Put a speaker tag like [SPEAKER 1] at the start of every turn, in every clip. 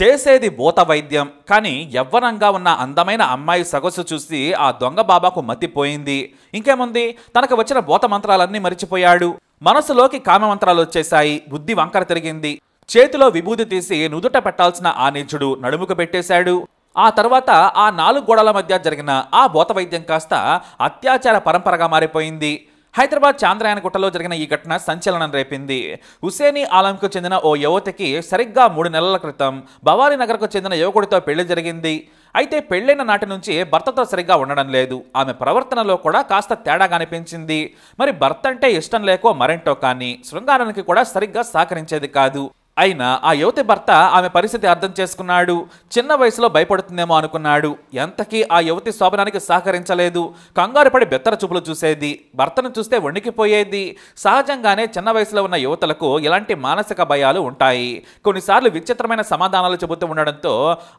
[SPEAKER 1] చేసేది భూత వైద్యం కానీ యవ్వనంగా ఉన్న అందమైన అమ్మాయి సగసు చూసి ఆ దొంగ బాబాకు మతిపోయింది ఇంకేముంది తనకు వచ్చిన భూత మంత్రాలన్నీ మరిచిపోయాడు మనసులోకి కామమంత్రాలు వచ్చేశాయి బుద్ధి వంకర తిరిగింది చేతిలో విభూతి తీసి నుదుట పెట్టాల్సిన ఆ నిజుడు నడుముకు పెట్టేశాడు ఆ తర్వాత ఆ నాలుగు గోడల మధ్య జరిగిన ఆ భూత వైద్యం కాస్త అత్యాచార పరంపరగా మారిపోయింది హైదరాబాద్ గుట్టలో జరిగిన ఈ ఘటన సంచలనం రేపింది హుసేని ఆలంకు చెందిన ఓ యువతికి సరిగ్గా మూడు నెలల క్రితం భవానీనగర్కు చెందిన యువకుడితో పెళ్లి జరిగింది అయితే పెళ్లైన నాటి నుంచి భర్తతో సరిగ్గా ఉండడం లేదు ఆమె ప్రవర్తనలో కూడా కాస్త తేడా కనిపించింది మరి భర్త అంటే ఇష్టం లేకో మరెంటో కానీ శృంగారానికి కూడా సరిగ్గా సహకరించేది కాదు అయినా ఆ యువతి భర్త ఆమె పరిస్థితి అర్థం చేసుకున్నాడు చిన్న వయసులో భయపడుతుందేమో అనుకున్నాడు ఎంతకీ ఆ యువతి శోభనానికి సహకరించలేదు కంగారు పడి బెత్తర చూపులు చూసేది భర్తను చూస్తే వణికిపోయేది సహజంగానే చిన్న వయసులో ఉన్న యువతలకు ఇలాంటి మానసిక భయాలు ఉంటాయి కొన్నిసార్లు విచిత్రమైన సమాధానాలు చెబుతూ ఉండడంతో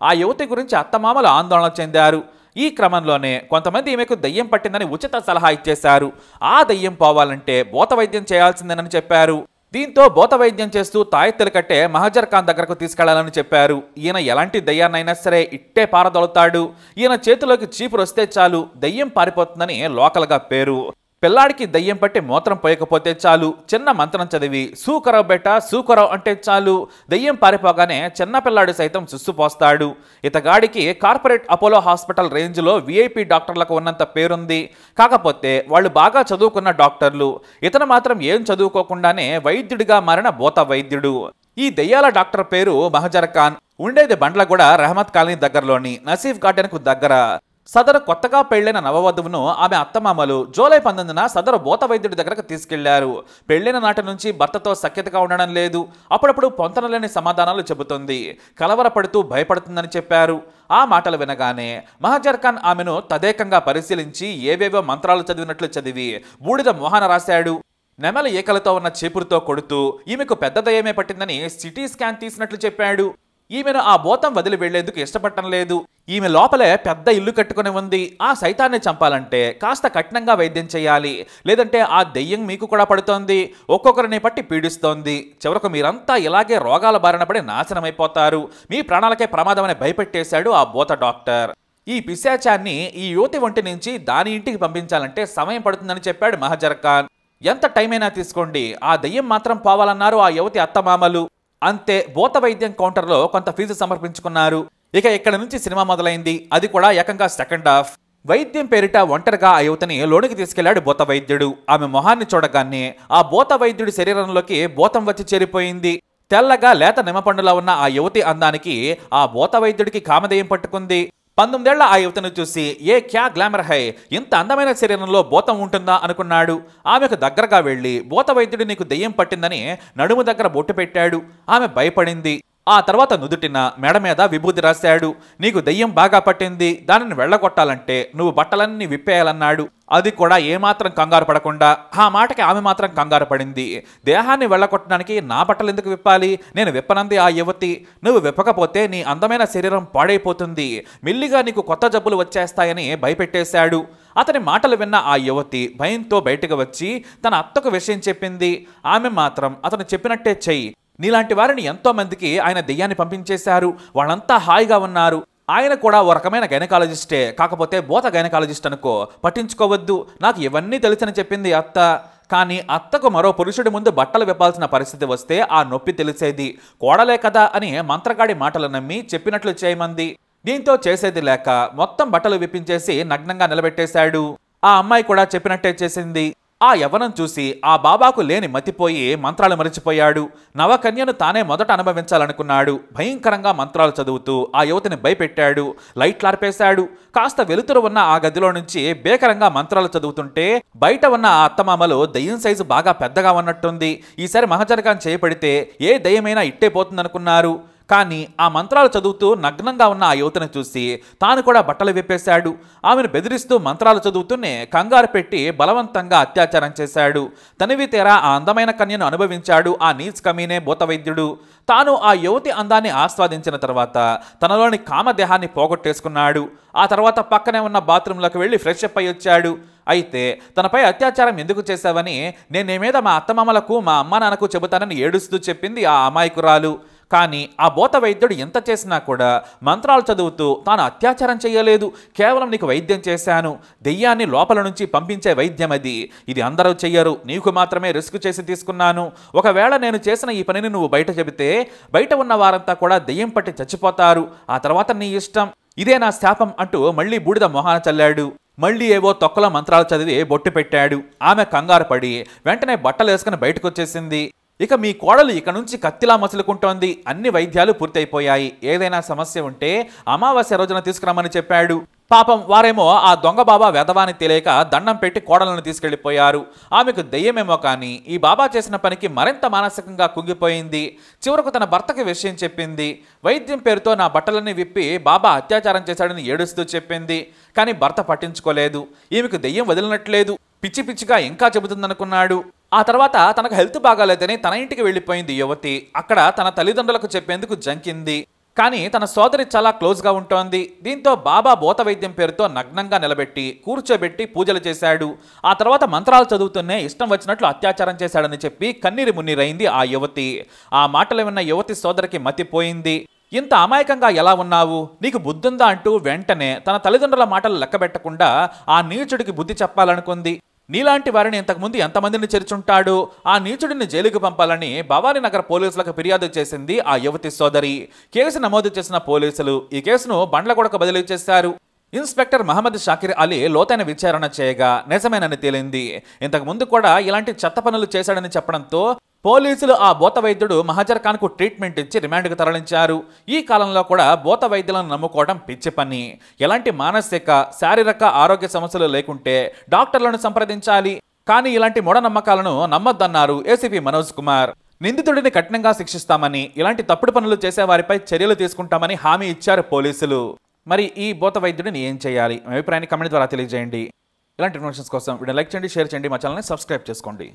[SPEAKER 1] ఆ యువతి గురించి అత్తమామలు ఆందోళన చెందారు ఈ క్రమంలోనే కొంతమంది ఈమెకు దయ్యం పట్టిందని ఉచిత సలహా ఇచ్చేశారు ఆ దయ్యం పోవాలంటే బోత వైద్యం చేయాల్సిందేనని చెప్పారు దీంతో బోత వైద్యం చేస్తూ తాయెత్తలు కట్టే మహజర్ ఖాన్ దగ్గరకు తీసుకెళ్లాలని చెప్పారు ఈయన ఎలాంటి దయ్యాన్నైనా సరే ఇట్టే పారదొలుతాడు ఈయన చేతిలోకి చీపురు వస్తే చాలు దయ్యం పారిపోతుందని లోకల్గా పేరు పిల్లాడికి దయ్యం పట్టి మూత్రం పోయకపోతే చాలు చిన్న మంత్రం చదివి సూకరావు బెట్ట సూకరావు అంటే చాలు దయ్యం పారిపోగానే చిన్న పిల్లాడు సైతం సుస్సుపోస్తాడు ఇతగాడికి కార్పొరేట్ అపోలో హాస్పిటల్ రేంజ్లో వీఐపీ డాక్టర్లకు ఉన్నంత పేరుంది కాకపోతే వాళ్ళు బాగా చదువుకున్న డాక్టర్లు ఇతను మాత్రం ఏం చదువుకోకుండానే వైద్యుడిగా మారిన బోత వైద్యుడు ఈ దయ్యాల డాక్టర్ పేరు మహజర్ ఖాన్ ఉండేది బండ్లగూడ రహమత్ కాలనీ దగ్గరలోని నసీఫ్ గార్డెన్కు దగ్గర సదరు కొత్తగా పెళ్లైన నవవధువును ఆమె అత్తమామలు జూలై పంతొమ్మిదిన సదరు బోత వైద్యుడి దగ్గరకు తీసుకెళ్లారు పెళ్లైన నాటి నుంచి భర్తతో సఖ్యతగా ఉండడం లేదు అప్పుడప్పుడు పొంతనలేని సమాధానాలు చెబుతుంది కలవరపడుతూ భయపడుతుందని చెప్పారు ఆ మాటలు వినగానే మహజర్ ఖాన్ ఆమెను తదేకంగా పరిశీలించి ఏవేవో మంత్రాలు చదివినట్లు చదివి బూడిద మోహన రాశాడు నెమల ఈకలతో ఉన్న చేపురుతో కొడుతూ ఈమెకు పెద్ద దయమే పట్టిందని సిటీ స్కాన్ తీసినట్లు చెప్పాడు ఈమెను ఆ భూతం వదిలి వెళ్లేందుకు ఇష్టపడటం లేదు ఈమె లోపలే పెద్ద ఇల్లు కట్టుకుని ఉంది ఆ సైతాన్ని చంపాలంటే కాస్త కఠినంగా వైద్యం చేయాలి లేదంటే ఆ దెయ్యం మీకు కూడా పడుతోంది ఒక్కొక్కరిని పట్టి పీడిస్తోంది చివరకు మీరంతా ఇలాగే రోగాల బారిన పడి నాశనమైపోతారు మీ ప్రాణాలకే ప్రమాదమని భయపెట్టేశాడు ఆ బోత డాక్టర్ ఈ పిశాచాన్ని ఈ యువతి ఒంటి నుంచి దాని ఇంటికి పంపించాలంటే సమయం పడుతుందని చెప్పాడు మహజర్ ఖాన్ ఎంత టైం అయినా తీసుకోండి ఆ దెయ్యం మాత్రం పోవాలన్నారు ఆ యువతి అత్తమామలు అంతే భూత వైద్యం కౌంటర్లో కొంత ఫీజు సమర్పించుకున్నారు ఇక ఇక్కడ నుంచి సినిమా మొదలైంది అది కూడా ఏకంగా సెకండ్ హాఫ్ వైద్యం పేరిట ఒంటరిగా ఆ యువతని లోనికి తీసుకెళ్లాడు భూత వైద్యుడు ఆమె మొహాన్ని చూడగానే ఆ భూత వైద్యుడి శరీరంలోకి భూతం వచ్చి చేరిపోయింది తెల్లగా లేత నిమ్మపండులా ఉన్న ఆ యువతి అందానికి ఆ భూత వైద్యుడికి కామధేయం పట్టుకుంది పంతొమ్మిదేళ్ల ఆ యువతను చూసి ఏ క్యా గ్లామర్ హై ఇంత అందమైన శరీరంలో బోతం ఉంటుందా అనుకున్నాడు ఆమెకు దగ్గరగా వెళ్ళి బోత వైద్యుడు నీకు దెయ్యం పట్టిందని నడుము దగ్గర బొట్టు పెట్టాడు ఆమె భయపడింది ఆ తర్వాత నుదుటిన మెడ మీద విభూతి రాశాడు నీకు దయ్యం బాగా పట్టింది దానిని వెళ్ళగొట్టాలంటే నువ్వు బట్టలన్నీ విప్పేయాలన్నాడు అది కూడా ఏమాత్రం కంగారు పడకుండా ఆ మాటకి ఆమె మాత్రం కంగారు పడింది దేహాన్ని వెళ్ళగొట్టడానికి నా బట్టలు ఎందుకు విప్పాలి నేను విప్పనంది ఆ యువతి నువ్వు విప్పకపోతే నీ అందమైన శరీరం పాడైపోతుంది మిల్లిగా నీకు కొత్త జబ్బులు వచ్చేస్తాయని భయపెట్టేశాడు అతని మాటలు విన్న ఆ యువతి భయంతో బయటకు వచ్చి తన అత్తకు విషయం చెప్పింది ఆమె మాత్రం అతను చెప్పినట్టే చెయ్యి నీలాంటి వారిని ఎంతోమందికి ఆయన దెయ్యాన్ని పంపించేశారు వాళ్ళంతా హాయిగా ఉన్నారు ఆయన కూడా ఓ రకమైన గైనకాలజిస్టే కాకపోతే బోత గైనకాలజిస్ట్ అనుకో పట్టించుకోవద్దు నాకు ఇవన్నీ తెలుసని చెప్పింది అత్త కానీ అత్తకు మరో పురుషుడి ముందు బట్టలు విప్పాల్సిన పరిస్థితి వస్తే ఆ నొప్పి తెలిసేది కోడలే కదా అని మంత్రగాడి మాటలు నమ్మి చెప్పినట్లు చేయమంది దీంతో చేసేది లేక మొత్తం బట్టలు విప్పించేసి నగ్నంగా నిలబెట్టేశాడు ఆ అమ్మాయి కూడా చెప్పినట్టే చేసింది ఆ యవనం చూసి ఆ బాబాకు లేని మతిపోయి మంత్రాలు మరిచిపోయాడు నవకన్యను తానే మొదట అనుభవించాలనుకున్నాడు భయంకరంగా మంత్రాలు చదువుతూ ఆ యువతిని భయపెట్టాడు లైట్లార్పేశాడు కాస్త వెలుతురు ఉన్న ఆ గదిలో నుంచి బేకరంగా మంత్రాలు చదువుతుంటే బయట ఉన్న ఆ అత్తమామలో దయ్యం సైజు బాగా పెద్దగా ఉన్నట్టుంది ఈసారి మహజరకాన్ని చేయబడితే ఏ దయ్యమైనా ఇట్టే పోతుందనుకున్నారు కానీ ఆ మంత్రాలు చదువుతూ నగ్నంగా ఉన్న ఆ యువతను చూసి తాను కూడా బట్టలు విప్పేశాడు ఆమెను బెదిరిస్తూ మంత్రాలు చదువుతూనే కంగారు పెట్టి బలవంతంగా అత్యాచారం చేశాడు తనివి తీరా ఆ అందమైన కన్యను అనుభవించాడు ఆ నీచ్ కమీనే భూతవైద్యుడు తాను ఆ యువతి అందాన్ని ఆస్వాదించిన తర్వాత తనలోని కామదేహాన్ని పోగొట్టేసుకున్నాడు ఆ తర్వాత పక్కనే ఉన్న బాత్రూంలోకి వెళ్ళి ఫ్రెష్ అప్ అయి వచ్చాడు అయితే తనపై అత్యాచారం ఎందుకు చేశావని నేనే మీద మా అత్తమామలకు మా అమ్మ నాన్నకు చెబుతానని ఏడుస్తూ చెప్పింది ఆ అమాయకురాలు కానీ ఆ బోత వైద్యుడు ఎంత చేసినా కూడా మంత్రాలు చదువుతూ తాను అత్యాచారం చేయలేదు కేవలం నీకు వైద్యం చేశాను దెయ్యాన్ని లోపల నుంచి పంపించే వైద్యం అది ఇది అందరూ చెయ్యరు నీకు మాత్రమే రిస్క్ చేసి తీసుకున్నాను ఒకవేళ నేను చేసిన ఈ పనిని నువ్వు బయట చెబితే బయట ఉన్న వారంతా కూడా దెయ్యం పట్టి చచ్చిపోతారు ఆ తర్వాత నీ ఇష్టం ఇదే నా శాపం అంటూ మళ్ళీ బూడిద మొహాన చల్లాడు మళ్ళీ ఏవో తొక్కల మంత్రాలు చదివి బొట్టు పెట్టాడు ఆమె కంగారు పడి వెంటనే బట్టలు వేసుకుని బయటకు వచ్చేసింది ఇక మీ కోడలు ఇక నుంచి కత్తిలా మసులుకుంటోంది అన్ని వైద్యాలు పూర్తయిపోయాయి ఏదైనా సమస్య ఉంటే అమావాస్య రోజున తీసుకురమ్మని చెప్పాడు పాపం వారేమో ఆ దొంగ బాబా వెధవాని తెలియక దండం పెట్టి కోడలను తీసుకెళ్లిపోయారు ఆమెకు దెయ్యమేమో కానీ ఈ బాబా చేసిన పనికి మరింత మానసికంగా కుంగిపోయింది చివరకు తన భర్తకి విషయం చెప్పింది వైద్యం పేరుతో నా బట్టలన్నీ విప్పి బాబా అత్యాచారం చేశాడని ఏడుస్తూ చెప్పింది కానీ భర్త పట్టించుకోలేదు ఈమెకు దెయ్యం వదిలినట్లేదు పిచ్చి పిచ్చిగా ఇంకా చెబుతుందనుకున్నాడు ఆ తర్వాత తనకు హెల్త్ బాగాలేదని తన ఇంటికి వెళ్ళిపోయింది యువతి అక్కడ తన తల్లిదండ్రులకు చెప్పేందుకు జంకింది కానీ తన సోదరి చాలా క్లోజ్గా ఉంటోంది దీంతో బాబా బోత వైద్యం పేరుతో నగ్నంగా నిలబెట్టి కూర్చోబెట్టి పూజలు చేశాడు ఆ తర్వాత మంత్రాలు చదువుతూనే ఇష్టం వచ్చినట్లు అత్యాచారం చేశాడని చెప్పి కన్నీరి మున్నీరైంది ఆ యువతి ఆ మాటలు విన్న యువతి సోదరికి మతిపోయింది ఇంత అమాయకంగా ఎలా ఉన్నావు నీకు బుద్ధుందా అంటూ వెంటనే తన తల్లిదండ్రుల మాటలు లెక్కబెట్టకుండా ఆ నీచుడికి బుద్ధి చెప్పాలనుకుంది నీలాంటి వారిని ఇంతకుముందు ఎంతమందిని చేర్చుంటాడు ఆ నీచుడిని జైలుకు పంపాలని భవానీనగర్ పోలీసులకు ఫిర్యాదు చేసింది ఆ యువతి సోదరి కేసు నమోదు చేసిన పోలీసులు ఈ కేసును బండ్లగొడకు బదిలీ చేశారు ఇన్స్పెక్టర్ మహమ్మద్ షాకిర్ అలీ లోతైన విచారణ చేయగా నిజమేనని తేలింది ఇంతకుముందు కూడా ఇలాంటి చెత్త పనులు చేశాడని చెప్పడంతో పోలీసులు ఆ బోత వైద్యుడు మహాజర్ ఖాన్కు ట్రీట్మెంట్ ఇచ్చి రిమాండ్కు తరలించారు ఈ కాలంలో కూడా బోత వైద్యులను నమ్ముకోవడం పిచ్చి పని ఎలాంటి మానసిక శారీరక ఆరోగ్య సమస్యలు లేకుంటే డాక్టర్లను సంప్రదించాలి కానీ ఇలాంటి మూఢనమ్మకాలను నమ్మొద్దన్నారు ఏసీపీ మనోజ్ కుమార్ నిందితుడిని కఠినంగా శిక్షిస్తామని ఇలాంటి తప్పుడు పనులు చేసేవారిపై చర్యలు తీసుకుంటామని హామీ ఇచ్చారు పోలీసులు మరి ఈ బోత వైద్యుడిని ఏం చేయాలి మీ అభిప్రాయాన్ని కమెంట్ ద్వారా తెలియజేయండి ఇలాంటి ఇన్ఫర్మేషన్స్ కోసం వీడియో లైక్ చేయండి షేర్ చేయండి మా ఛానల్ని సబ్స్క్రైబ్ చేసుకోండి